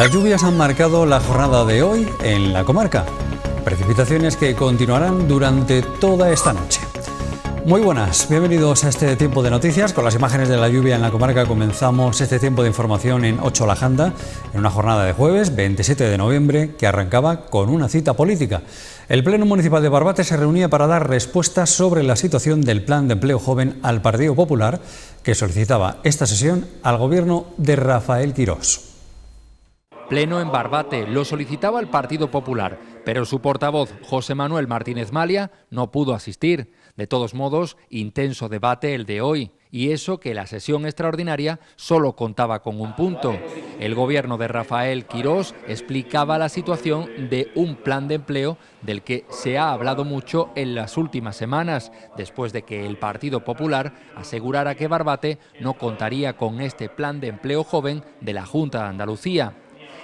Las lluvias han marcado la jornada de hoy en la comarca. Precipitaciones que continuarán durante toda esta noche. Muy buenas, bienvenidos a este tiempo de noticias. Con las imágenes de la lluvia en la comarca comenzamos este tiempo de información en 8 La en una jornada de jueves 27 de noviembre que arrancaba con una cita política. El Pleno Municipal de Barbate se reunía para dar respuestas sobre la situación del Plan de Empleo Joven al Partido Popular que solicitaba esta sesión al gobierno de Rafael Quirós. Pleno en Barbate lo solicitaba el Partido Popular, pero su portavoz, José Manuel Martínez Malia, no pudo asistir. De todos modos, intenso debate el de hoy, y eso que la sesión extraordinaria solo contaba con un punto. El gobierno de Rafael Quirós explicaba la situación de un plan de empleo del que se ha hablado mucho en las últimas semanas, después de que el Partido Popular asegurara que Barbate no contaría con este plan de empleo joven de la Junta de Andalucía.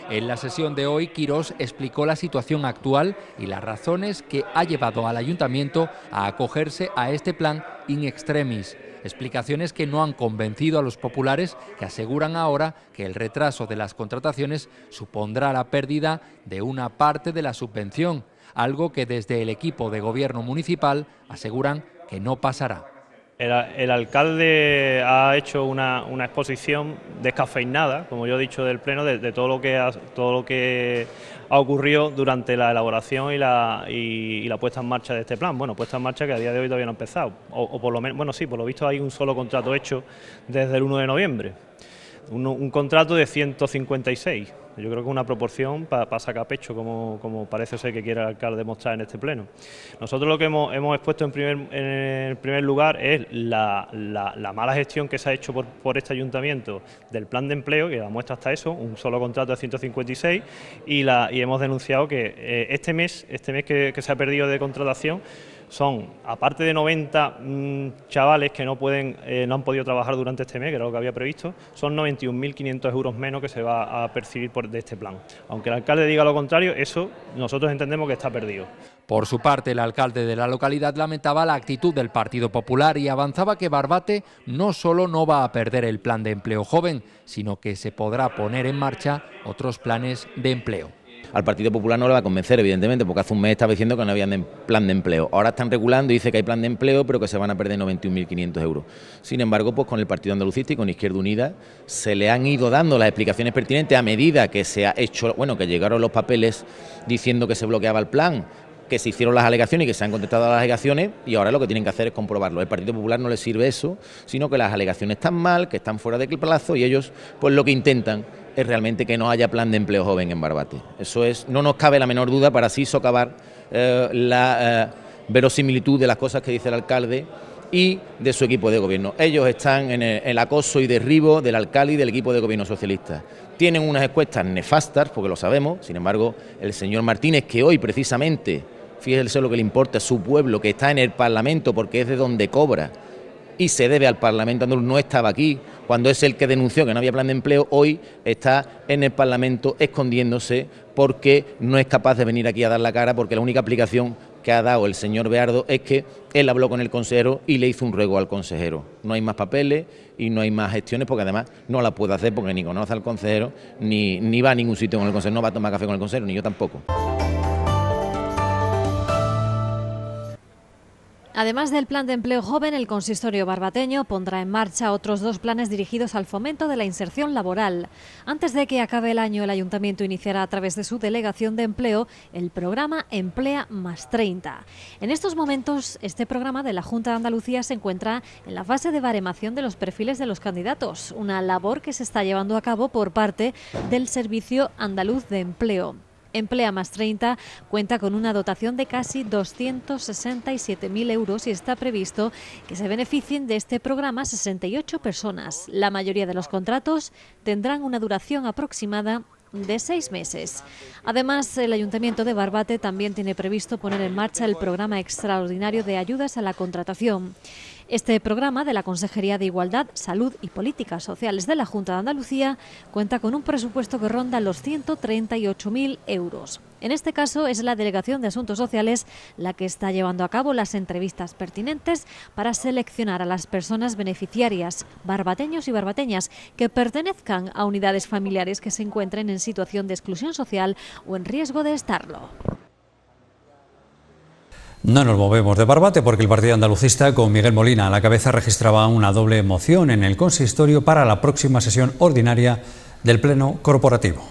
En la sesión de hoy, Quirós explicó la situación actual y las razones que ha llevado al ayuntamiento a acogerse a este plan in extremis. Explicaciones que no han convencido a los populares que aseguran ahora que el retraso de las contrataciones supondrá la pérdida de una parte de la subvención, algo que desde el equipo de gobierno municipal aseguran que no pasará. El, alcalde ha hecho una, exposición descafeinada, como yo he dicho del pleno, de, todo lo que ha, todo lo que ha ocurrido durante la elaboración y la, puesta en marcha de este plan. Bueno, puesta en marcha que a día de hoy todavía no ha empezado, o, por lo menos, bueno sí, por lo visto hay un solo contrato hecho desde el 1 de noviembre, un, un contrato de 156. Yo creo que una proporción para pa como, como, parece ser que quiere el alcalde mostrar en este pleno. Nosotros lo que hemos, expuesto en primer, lugar es la, mala gestión que se ha hecho por, este ayuntamiento del plan de empleo, que la muestra hasta eso, un solo contrato de 156, y, la, hemos denunciado que eh, este mes, este mes que se ha perdido de contratación, son, aparte de 90 mm, chavales que no, pueden, eh, no han podido trabajar durante este mes, que era lo que había previsto, son 91.500 euros menos que se va a percibir por, de este plan. Aunque el alcalde diga lo contrario, eso nosotros entendemos que está perdido. Por su parte, el alcalde de la localidad lamentaba la actitud del Partido Popular y avanzaba que Barbate no solo no va a perder el plan de empleo joven, sino que se podrá poner en marcha otros planes de empleo al Partido Popular no le va a convencer, evidentemente, porque hace un mes estaba diciendo que no había plan de empleo. Ahora están regulando y dice que hay plan de empleo, pero que se van a perder 91.500 euros. Sin embargo, pues con el Partido Andalucista y con Izquierda Unida se le han ido dando las explicaciones pertinentes a medida que se ha hecho, bueno, que llegaron los papeles diciendo que se bloqueaba el plan, que se hicieron las alegaciones y que se han contestado las alegaciones y ahora lo que tienen que hacer es comprobarlo. El Partido Popular no les sirve eso, sino que las alegaciones están mal, que están fuera de plazo y ellos pues lo que intentan es realmente que no haya plan de empleo joven en Barbate. Eso es, no nos cabe la menor duda para así socavar eh, la eh, verosimilitud de las cosas que dice el alcalde y de su equipo de gobierno. Ellos están en el, acoso y derribo del alcalde y del equipo de gobierno socialista. Tienen unas encuestas nefastas, porque lo sabemos, sin embargo, el señor Martínez, que hoy precisamente, fíjese lo que le importa a su pueblo, que está en el Parlamento porque es de donde cobra, y se debe al Parlamento andaluz. No estaba aquí cuando es el que denunció que no había plan de empleo, hoy está en el Parlamento escondiéndose porque no es capaz de venir aquí a dar la cara, porque la única aplicación que ha dado el señor Beardo es que él habló con el consejero y le hizo un ruego al consejero. No hay más papeles y no hay más gestiones porque además no la puede hacer porque ni conoce al consejero, ni, ni va a ningún sitio con el consejero, no va a tomar café con el consejero, ni yo tampoco. Además del plan de empleo joven, el consistorio barbateño pondrá en marcha otros dos planes dirigidos al fomento de la inserción laboral. Antes de que acabe el año, el ayuntamiento iniciará a través de su delegación de empleo el programa Emplea más 30. En estos momentos, este programa de la Junta de Andalucía se encuentra en la fase de baremación de los perfiles de los candidatos, una labor que se está llevando a cabo por parte del Servicio Andaluz de Empleo. Emplea más 30 cuenta con una dotación de casi 267.000 euros y está previsto que se beneficien de este programa 68 personas. La mayoría de los contratos tendrán una duración aproximada de seis meses. Además, el Ayuntamiento de Barbate también tiene previsto poner en marcha el programa extraordinario de ayudas a la contratación. Este programa de la Consejería de Igualdad, Salud y Políticas Sociales de la Junta de Andalucía cuenta con un presupuesto que ronda los 138.000 euros. En este caso es la Delegación de Asuntos Sociales la que está llevando a cabo las entrevistas pertinentes para seleccionar a las personas beneficiarias, barbateños y barbateñas, que pertenezcan a unidades familiares que se encuentren en situación de exclusión social o en riesgo de estarlo. No nos movemos de barbate porque el Partido Andalucista con Miguel Molina a la cabeza registraba una doble moción en el consistorio para la próxima sesión ordinaria del Pleno Corporativo.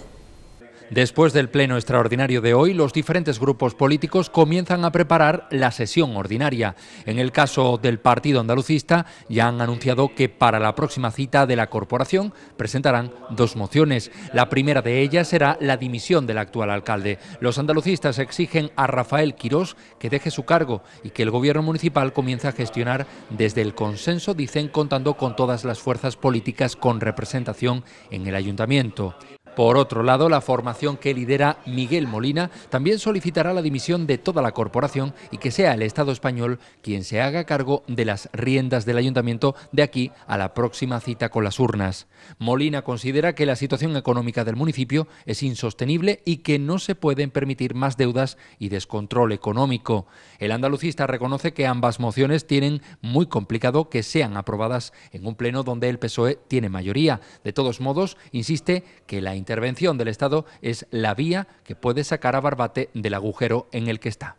Después del pleno extraordinario de hoy, los diferentes grupos políticos comienzan a preparar la sesión ordinaria. En el caso del Partido Andalucista, ya han anunciado que para la próxima cita de la corporación presentarán dos mociones. La primera de ellas será la dimisión del actual alcalde. Los andalucistas exigen a Rafael Quirós que deje su cargo y que el gobierno municipal comience a gestionar desde el consenso, dicen, contando con todas las fuerzas políticas con representación en el ayuntamiento. Por otro lado, la formación que lidera Miguel Molina también solicitará la dimisión de toda la corporación y que sea el Estado español quien se haga cargo de las riendas del ayuntamiento de aquí a la próxima cita con las urnas. Molina considera que la situación económica del municipio es insostenible y que no se pueden permitir más deudas y descontrol económico. El andalucista reconoce que ambas mociones tienen muy complicado que sean aprobadas en un pleno donde el PSOE tiene mayoría. De todos modos, insiste que la intervención del Estado es la vía que puede sacar a Barbate del agujero en el que está.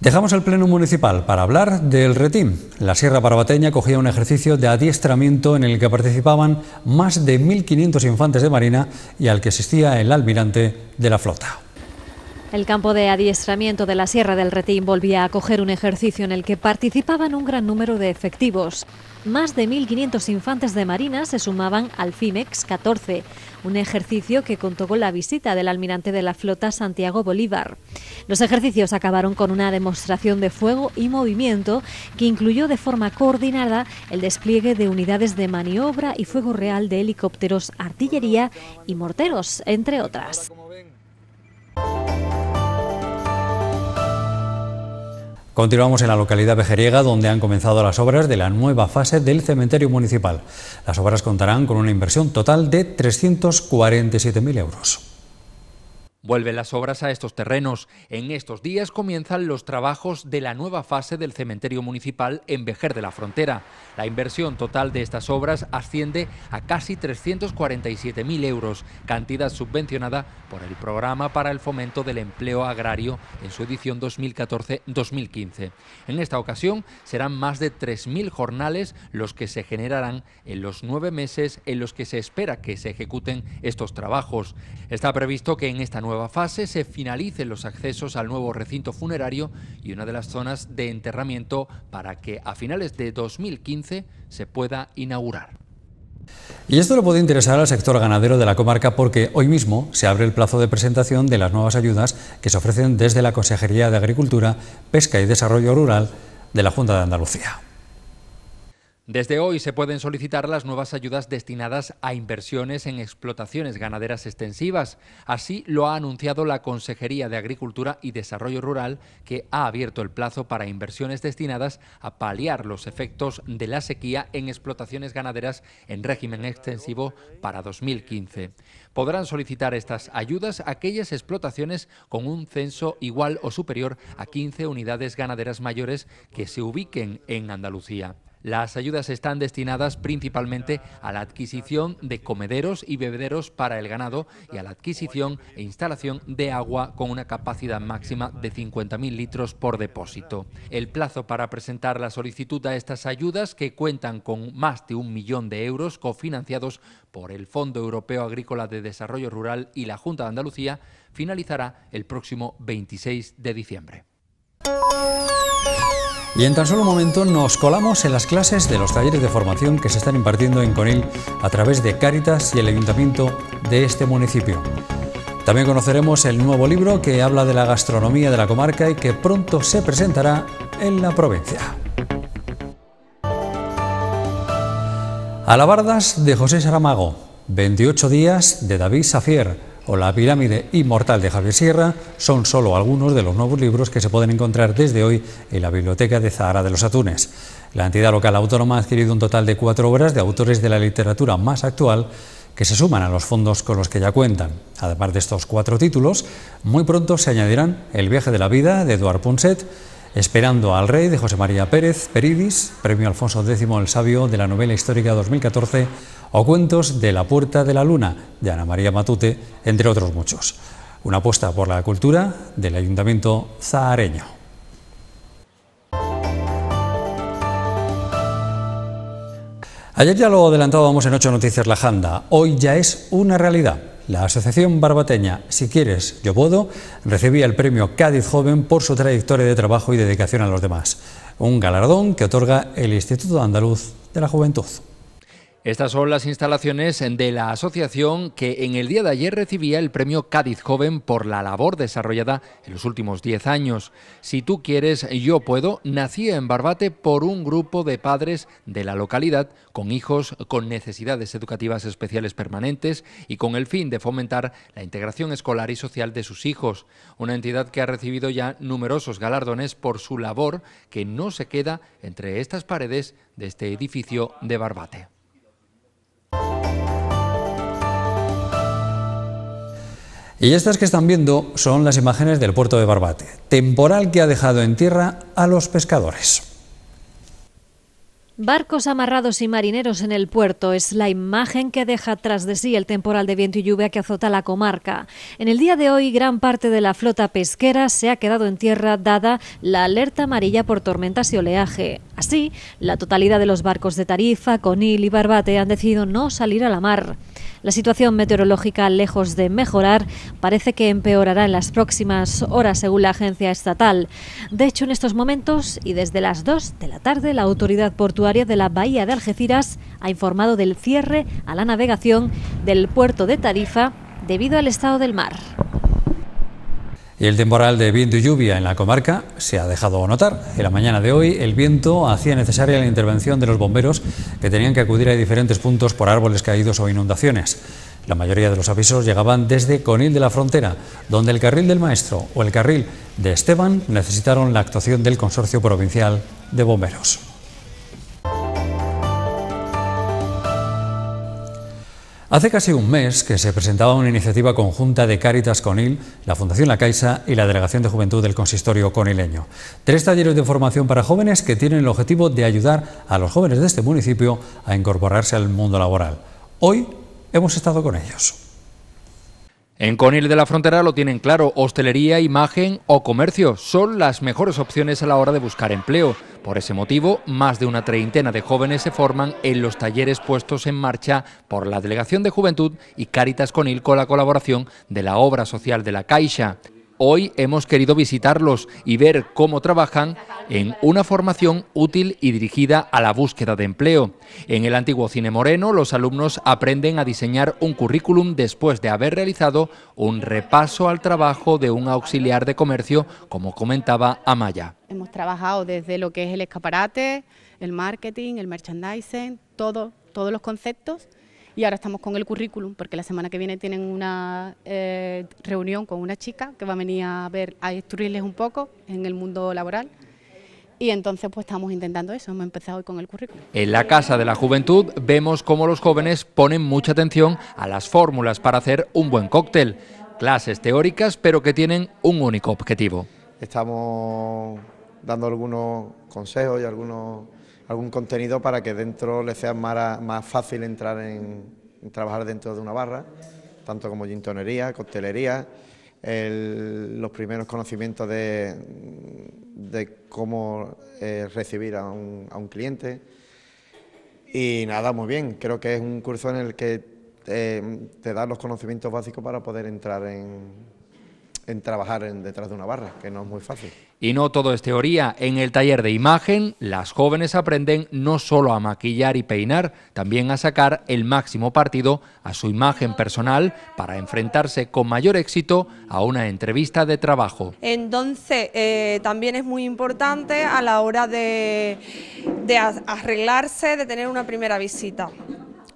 Dejamos el Pleno Municipal para hablar del retín. La Sierra Barbateña cogía un ejercicio de adiestramiento en el que participaban más de 1.500 infantes de marina y al que asistía el almirante de la flota. El campo de adiestramiento de la Sierra del Retín volvía a acoger un ejercicio en el que participaban un gran número de efectivos. Más de 1.500 infantes de Marina se sumaban al FIMEX 14, un ejercicio que contó con la visita del almirante de la flota Santiago Bolívar. Los ejercicios acabaron con una demostración de fuego y movimiento que incluyó de forma coordinada el despliegue de unidades de maniobra y fuego real de helicópteros, artillería y morteros, entre otras. Continuamos en la localidad vejeriega, donde han comenzado las obras de la nueva fase del cementerio municipal. Las obras contarán con una inversión total de 347.000 euros. Vuelven las obras a estos terrenos. En estos días comienzan los trabajos de la nueva fase del cementerio municipal en Vejer de la Frontera. La inversión total de estas obras asciende a casi 347.000 euros, cantidad subvencionada por el Programa para el Fomento del Empleo Agrario en su edición 2014-2015. En esta ocasión serán más de 3.000 jornales los que se generarán en los nueve meses en los que se espera que se ejecuten estos trabajos. Está previsto que en esta nueva fase se finalicen los accesos al nuevo recinto funerario y una de las zonas de enterramiento para que a finales de 2015 se pueda inaugurar. Y esto le puede interesar al sector ganadero de la comarca porque hoy mismo se abre el plazo de presentación de las nuevas ayudas que se ofrecen desde la Consejería de Agricultura, Pesca y Desarrollo Rural de la Junta de Andalucía. Desde hoy se pueden solicitar las nuevas ayudas destinadas a inversiones en explotaciones ganaderas extensivas. Así lo ha anunciado la Consejería de Agricultura y Desarrollo Rural, que ha abierto el plazo para inversiones destinadas a paliar los efectos de la sequía en explotaciones ganaderas en régimen extensivo para 2015. Podrán solicitar estas ayudas aquellas explotaciones con un censo igual o superior a 15 unidades ganaderas mayores que se ubiquen en Andalucía. Las ayudas están destinadas principalmente a la adquisición de comederos y bebederos para el ganado y a la adquisición e instalación de agua con una capacidad máxima de 50.000 litros por depósito. El plazo para presentar la solicitud a estas ayudas, que cuentan con más de un millón de euros cofinanciados por el Fondo Europeo Agrícola de Desarrollo Rural y la Junta de Andalucía, finalizará el próximo 26 de diciembre. Y en tan solo momento nos colamos en las clases de los talleres de formación que se están impartiendo en Conil a través de Cáritas y el Ayuntamiento de este municipio. También conoceremos el nuevo libro que habla de la gastronomía de la comarca y que pronto se presentará en la provincia. Alabardas de José Saramago, 28 días de David Safier, o La pirámide inmortal de Javier Sierra son solo algunos de los nuevos libros que se pueden encontrar desde hoy en la Biblioteca de Zahara de los Atunes. La entidad local autónoma ha adquirido un total de cuatro obras de autores de la literatura más actual que se suman a los fondos con los que ya cuentan. Además de estos cuatro títulos, muy pronto se añadirán El viaje de la vida de Eduard Ponset, Esperando al Rey de José María Pérez Peridis, premio Alfonso X el Sabio de la novela histórica 2014, o cuentos de La Puerta de la Luna de Ana María Matute, entre otros muchos. Una apuesta por la cultura del Ayuntamiento Zahareño. Ayer ya lo adelantábamos en Ocho Noticias La Janda, hoy ya es una realidad. La Asociación Barbateña Si Quieres, Yo Puedo recibía el premio Cádiz Joven por su trayectoria de trabajo y dedicación a los demás, un galardón que otorga el Instituto Andaluz de la Juventud. Estas son las instalaciones de la asociación que en el día de ayer recibía el premio Cádiz Joven por la labor desarrollada en los últimos 10 años. Si tú quieres, yo puedo, nací en Barbate por un grupo de padres de la localidad con hijos con necesidades educativas especiales permanentes y con el fin de fomentar la integración escolar y social de sus hijos. Una entidad que ha recibido ya numerosos galardones por su labor que no se queda entre estas paredes de este edificio de Barbate. Y estas que están viendo son las imágenes del puerto de Barbate, temporal que ha dejado en tierra a los pescadores. Barcos amarrados y marineros en el puerto es la imagen que deja tras de sí el temporal de viento y lluvia que azota la comarca. En el día de hoy, gran parte de la flota pesquera se ha quedado en tierra dada la alerta amarilla por tormentas y oleaje. Así, la totalidad de los barcos de Tarifa, Conil y Barbate han decidido no salir a la mar. La situación meteorológica, lejos de mejorar, parece que empeorará en las próximas horas, según la agencia estatal. De hecho, en estos momentos y desde las 2 de la tarde, la autoridad portuaria de la Bahía de Algeciras ha informado del cierre a la navegación del puerto de Tarifa debido al estado del mar. El temporal de viento y lluvia en la comarca se ha dejado notar. En la mañana de hoy el viento hacía necesaria la intervención de los bomberos que tenían que acudir a diferentes puntos por árboles caídos o inundaciones. La mayoría de los avisos llegaban desde Conil de la Frontera, donde el carril del Maestro o el carril de Esteban necesitaron la actuación del Consorcio Provincial de Bomberos. Hace casi un mes que se presentaba una iniciativa conjunta de Cáritas Conil, la Fundación La Caixa y la Delegación de Juventud del Consistorio Conileño. Tres talleres de formación para jóvenes que tienen el objetivo de ayudar a los jóvenes de este municipio a incorporarse al mundo laboral. Hoy hemos estado con ellos. En Conil de la Frontera lo tienen claro, hostelería, imagen o comercio son las mejores opciones a la hora de buscar empleo. Por ese motivo, más de una treintena de jóvenes se forman en los talleres puestos en marcha por la Delegación de Juventud y Cáritas Conil con la colaboración de la obra social de la Caixa. Hoy hemos querido visitarlos y ver cómo trabajan en una formación útil y dirigida a la búsqueda de empleo. En el antiguo Cine Moreno, los alumnos aprenden a diseñar un currículum después de haber realizado un repaso al trabajo de un auxiliar de comercio, como comentaba Amaya. Hemos trabajado desde lo que es el escaparate, el marketing, el merchandising, todos los conceptos y ahora estamos con el currículum, porque la semana que viene tienen una eh, reunión con una chica que va a venir a ver, a instruirles un poco en el mundo laboral. Y entonces pues estamos intentando eso, hemos empezado hoy con el currículum. En la Casa de la Juventud vemos cómo los jóvenes ponen mucha atención a las fórmulas para hacer un buen cóctel. Clases teóricas, pero que tienen un único objetivo. Estamos dando algunos consejos y algunos algún contenido para que dentro le sea más, fácil entrar en, trabajar dentro de una barra, tanto como gintonería, coctelería, los primeros conocimientos de, cómo eh, recibir a un, cliente. Y nada, muy bien, creo que es un curso en el que eh, te da los conocimientos básicos para poder entrar en, en trabajar en, detrás de una barra, que no es muy fácil. Y no todo es teoría. En el taller de imagen, las jóvenes aprenden no solo a maquillar y peinar, también a sacar el máximo partido a su imagen personal para enfrentarse con mayor éxito a una entrevista de trabajo. Entonces, eh, también es muy importante a la hora de arreglarse, de tener una primera visita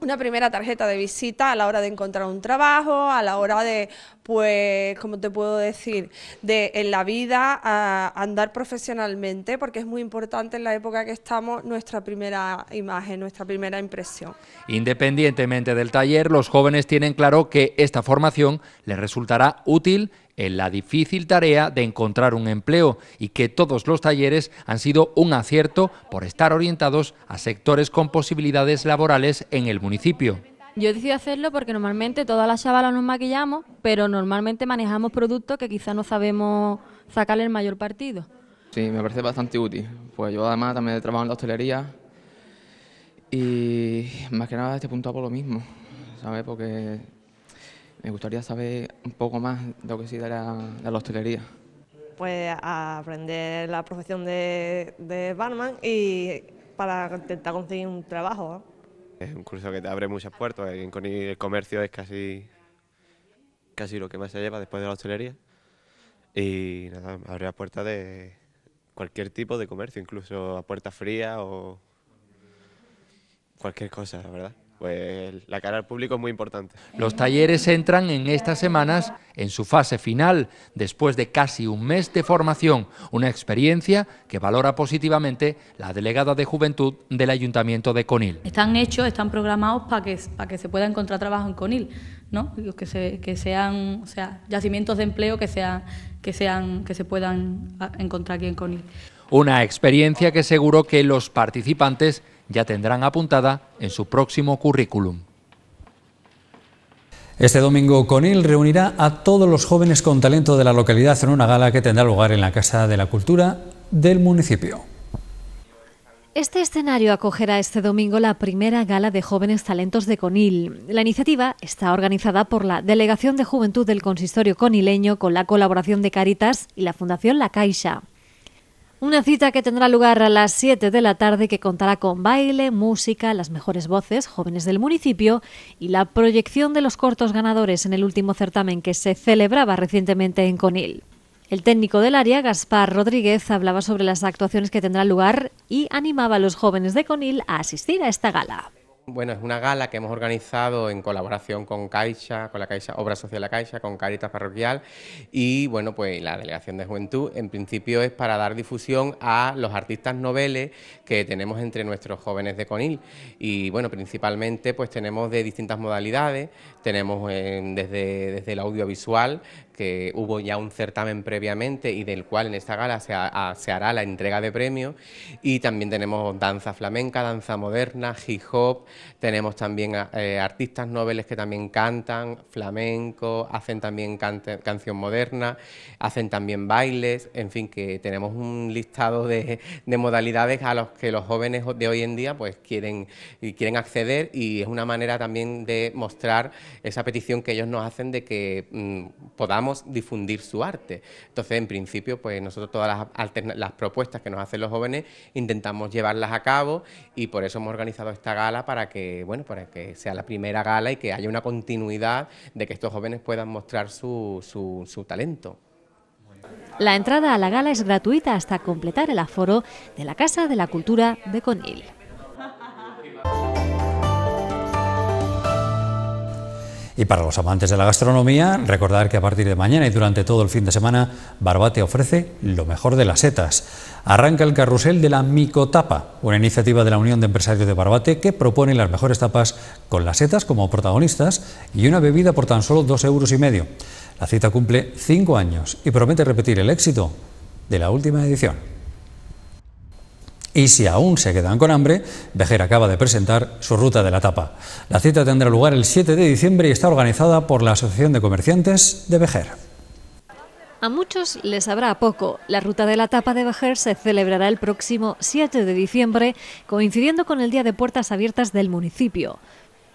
una primera tarjeta de visita a la hora de encontrar un trabajo, a la hora de, pues, ¿cómo te puedo decir?, de en la vida a andar profesionalmente, porque es muy importante en la época que estamos nuestra primera imagen, nuestra primera impresión. Independientemente del taller, los jóvenes tienen claro que esta formación les resultará útil en la difícil tarea de encontrar un empleo y que todos los talleres han sido un acierto por estar orientados a sectores con posibilidades laborales en el municipio. Yo decidido hacerlo porque normalmente todas las chavalas nos maquillamos, pero normalmente manejamos productos que quizás no sabemos sacarle el mayor partido. Sí, me parece bastante útil. Pues yo además también he trabajado en la hostelería y más que nada estoy punto por lo mismo, ¿sabes? Porque me gustaría saber un poco más de lo que se dará la, la hostelería. Pues aprender la profesión de, barman y para intentar conseguir un trabajo. Es un curso que te abre muchas puertas, eh, el comercio es casi, casi lo que más se lleva después de la hostelería. Y nada, abre la puerta de cualquier tipo de comercio, incluso a puerta fría o cualquier cosa, la verdad pues la cara al público es muy importante. Los talleres entran en estas semanas en su fase final, después de casi un mes de formación, una experiencia que valora positivamente la delegada de Juventud del Ayuntamiento de Conil. Están hechos, están programados para que, para que se pueda encontrar trabajo en Conil, ¿no? que, se, que sean o sea, yacimientos de empleo que, que, sean, que se puedan ah, encontrar aquí en Conil. Una experiencia que seguro que los participantes ya tendrán apuntada en su próximo currículum. Este domingo Conil reunirá a todos los jóvenes con talento de la localidad en una gala que tendrá lugar en la Casa de la Cultura del municipio. Este escenario acogerá este domingo la primera gala de jóvenes talentos de Conil. La iniciativa está organizada por la Delegación de Juventud del Consistorio Conileño con la colaboración de Caritas y la Fundación La Caixa. Una cita que tendrá lugar a las 7 de la tarde que contará con baile, música, las mejores voces, jóvenes del municipio y la proyección de los cortos ganadores en el último certamen que se celebraba recientemente en Conil. El técnico del área, Gaspar Rodríguez, hablaba sobre las actuaciones que tendrá lugar y animaba a los jóvenes de Conil a asistir a esta gala bueno, es una gala que hemos organizado en colaboración con Caixa, con la Caixa Obra Social de la Caixa, con Caritas Parroquial y bueno, pues la Delegación de Juventud en principio es para dar difusión a los artistas noveles que tenemos entre nuestros jóvenes de Conil y bueno, principalmente pues tenemos de distintas modalidades, tenemos eh, desde, desde el audiovisual que hubo ya un certamen previamente y del cual en esta gala se, hará la entrega de premios. Y también tenemos danza flamenca, danza moderna, hip hop, tenemos también eh, artistas noveles que también cantan flamenco, hacen también canción moderna, hacen también bailes, en fin, que tenemos un listado de, modalidades a los que los jóvenes de hoy en día pues quieren, quieren acceder y es una manera también de mostrar esa petición que ellos nos hacen de que mm, podamos difundir su arte. Entonces, en principio, pues nosotros todas las, propuestas que nos hacen los jóvenes intentamos llevarlas a cabo y por eso hemos organizado esta gala para que, bueno, para que sea la primera gala y que haya una continuidad de que estos jóvenes puedan mostrar su talento. La entrada a la gala es gratuita hasta completar el aforo de la Casa de la Cultura de Conil. Y para los amantes de la gastronomía, recordar que a partir de mañana y durante todo el fin de semana, Barbate ofrece lo mejor de las setas. Arranca el carrusel de la Micotapa, una iniciativa de la Unión de Empresarios de Barbate que propone las mejores tapas con las setas como protagonistas y una bebida por tan solo dos euros y medio. La cita cumple cinco años y promete repetir el éxito de la última edición. Y si aún se quedan con hambre, Bejer acaba de presentar su ruta de la tapa. La cita tendrá lugar el 7 de diciembre y está organizada por la Asociación de Comerciantes de Bejer. A muchos les habrá poco. La ruta de la tapa de Bejer se celebrará el próximo 7 de diciembre, coincidiendo con el Día de Puertas Abiertas del municipio.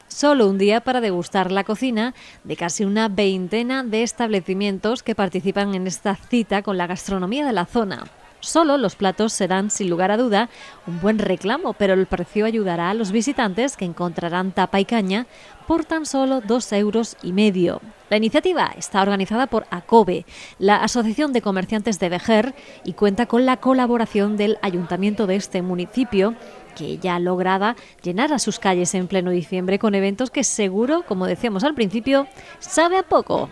Solo un día para degustar la cocina de casi una veintena de establecimientos que participan en esta cita con la gastronomía de la zona. Solo los platos serán, sin lugar a duda, un buen reclamo, pero el precio ayudará a los visitantes que encontrarán tapa y caña por tan solo dos euros y medio. La iniciativa está organizada por ACOBE, la Asociación de Comerciantes de Vejer, y cuenta con la colaboración del ayuntamiento de este municipio, que ya lograba llenar a sus calles en pleno diciembre con eventos que seguro, como decíamos al principio, sabe a poco.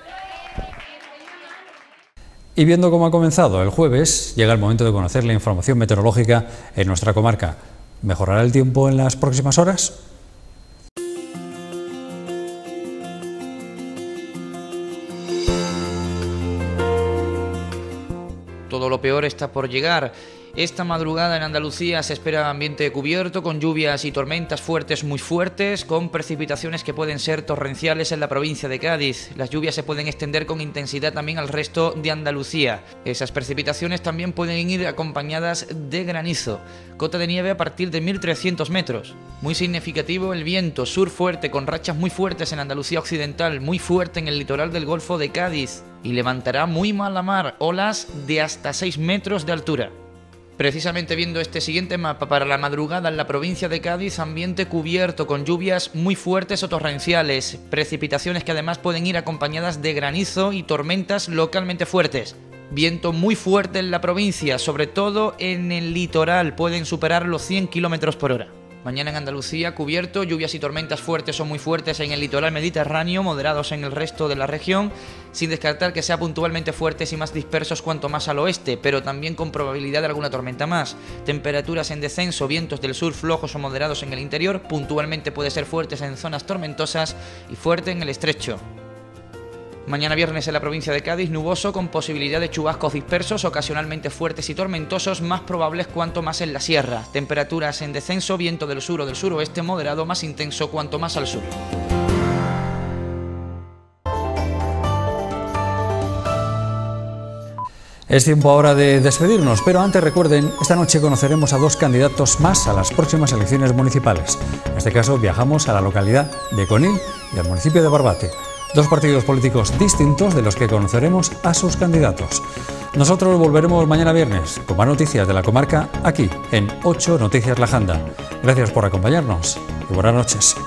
Y viendo cómo ha comenzado el jueves, llega el momento de conocer la información meteorológica en nuestra comarca. ¿Mejorará el tiempo en las próximas horas? Todo lo peor está por llegar. Esta madrugada en Andalucía se espera ambiente cubierto con lluvias y tormentas fuertes muy fuertes, con precipitaciones que pueden ser torrenciales en la provincia de Cádiz. Las lluvias se pueden extender con intensidad también al resto de Andalucía. Esas precipitaciones también pueden ir acompañadas de granizo. Cota de nieve a partir de 1300 metros. Muy significativo el viento sur fuerte con rachas muy fuertes en Andalucía occidental, muy fuerte en el litoral del Golfo de Cádiz y levantará muy la mar, olas de hasta 6 metros de altura. Precisamente viendo este siguiente mapa para la madrugada en la provincia de Cádiz, ambiente cubierto con lluvias muy fuertes o torrenciales, precipitaciones que además pueden ir acompañadas de granizo y tormentas localmente fuertes. Viento muy fuerte en la provincia, sobre todo en el litoral, pueden superar los 100 km por hora. Mañana en Andalucía, cubierto, lluvias y tormentas fuertes o muy fuertes en el litoral mediterráneo, moderados en el resto de la región, sin descartar que sea puntualmente fuertes y más dispersos cuanto más al oeste, pero también con probabilidad de alguna tormenta más. Temperaturas en descenso, vientos del sur flojos o moderados en el interior, puntualmente puede ser fuertes en zonas tormentosas y fuerte en el estrecho. Mañana viernes en la provincia de Cádiz, nuboso con posibilidad de chubascos dispersos, ocasionalmente fuertes y tormentosos, más probables cuanto más en la sierra. Temperaturas en descenso, viento del sur o del suroeste moderado, más intenso cuanto más al sur. Es tiempo ahora de despedirnos, pero antes recuerden, esta noche conoceremos a dos candidatos más a las próximas elecciones municipales. En este caso viajamos a la localidad de Conil y al municipio de Barbate. Dos partidos políticos distintos de los que conoceremos a sus candidatos. Nosotros volveremos mañana viernes con más noticias de la comarca aquí en 8 Noticias La Janda. Gracias por acompañarnos y buenas noches.